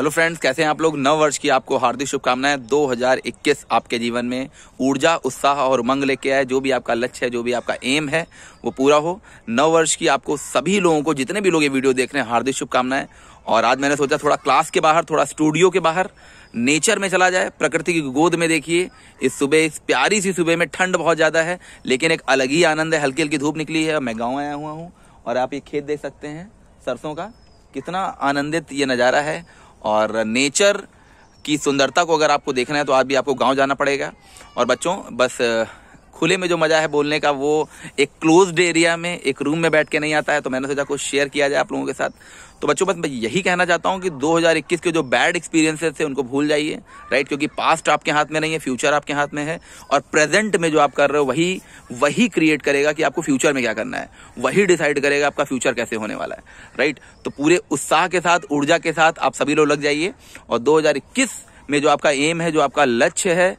hello friends कैसे हैं आप लोग नव वर्ष की आपको हार्दिक शुभकामनाएं 2021 आपके जीवन में ऊर्जा उत्साह और उमंग लेके आए जो भी आपका लक्ष्य है जो भी आपका एम है वो पूरा हो नव वर्ष की आपको सभी लोगों को जितने भी लोग ये वीडियो देख रहे हैं हार्दिक शुभकामनाएं और आज मैंने सोचा थोड़ा क्लास के बाहर थोड़ा स्टूडियो के बाहर नेचर में चला जाए प्रकृति की गोद में देखिए इस सुबह इस प्यारी सी सुबह में ठंड बहुत ज़्यादा है लेकिन एक अलग ही आनंद है हल्की हल्की धूप निकली है मैं गाँव आया हुआ हूँ और आप ये खेत देख सकते हैं सरसों का कितना आनंदित ये नज़ारा है और नेचर की सुंदरता को अगर आपको देखना है तो आज भी आपको गांव जाना पड़ेगा और बच्चों बस खुले में जो मज़ा है बोलने का वो एक क्लोज्ड एरिया में एक रूम में बैठ के नहीं आता है तो मैंने सोचा कुछ शेयर किया जाए आप लोगों के साथ तो बच्चों बस मैं यही कहना चाहता हूँ कि 2021 के जो बैड एक्सपीरियंसेस थे उनको भूल जाइए राइट क्योंकि पास्ट आपके हाथ में नहीं है फ्यूचर आपके हाथ में है और प्रेजेंट में जो आप कर रहे हो वही वही क्रिएट करेगा कि आपको फ्यूचर में क्या करना है वही डिसाइड करेगा आपका फ्यूचर कैसे होने वाला है राइट तो पूरे उत्साह के साथ ऊर्जा के साथ आप सभी लोग लग जाइए और दो में जो आपका एम है जो आपका लक्ष्य है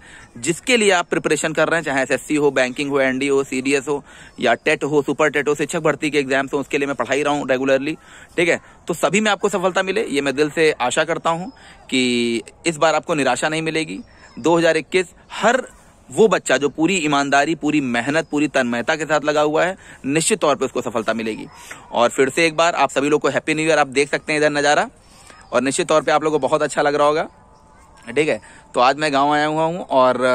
जिसके लिए आप प्रिपरेशन कर रहे हैं चाहे एसएससी हो बैंकिंग हो एनडी हो सीडीएस हो या टेट हो सुपर टेट हो शिक्षक भर्ती के एग्जाम्स हो उसके लिए मैं पढ़ाई रहा हूँ रेगुलरली ठीक है तो सभी में आपको सफलता मिले ये मैं दिल से आशा करता हूँ कि इस बार आपको निराशा नहीं मिलेगी दो हर वो बच्चा जो पूरी ईमानदारी पूरी मेहनत पूरी तन्मयता के साथ लगा हुआ है निश्चित तौर पर उसको सफलता मिलेगी और फिर से एक बार आप सभी लोग को हैप्पी न्यू ईयर आप देख सकते हैं इधर नज़ारा और निश्चित तौर पर आप लोग को बहुत अच्छा लग रहा होगा ठीक है तो आज मैं गाँव आया हुआ हूँ और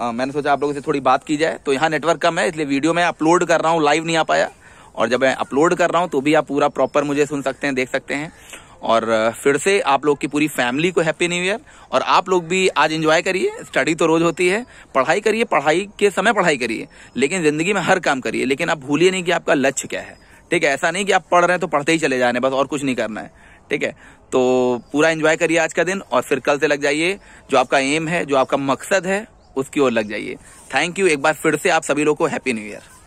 आ, मैंने सोचा आप लोगों से थोड़ी बात की जाए तो यहाँ नेटवर्क कम है इसलिए वीडियो मैं अपलोड कर रहा हूँ लाइव नहीं आ पाया और जब मैं अपलोड कर रहा हूँ तो भी आप पूरा प्रॉपर मुझे सुन सकते हैं देख सकते हैं और फिर से आप लोग की पूरी फैमिली को हैप्पी न्यू ईयर और आप लोग भी आज इन्जॉय करिए स्टडी तो रोज होती है पढ़ाई करिए पढ़ाई के समय पढ़ाई करिए लेकिन ज़िंदगी में हर काम करिए लेकिन आप भूलिए नहीं कि आपका लक्ष्य क्या है ठीक है ऐसा नहीं कि आप पढ़ रहे हैं तो पढ़ते ही चले जाने बस और कुछ नहीं करना है ठीक है तो पूरा एंजॉय करिए आज का दिन और फिर कल से लग जाइए जो आपका एम है जो आपका मकसद है उसकी ओर लग जाइए थैंक यू एक बार फिर से आप सभी लोग को हैप्पी न्यू ईयर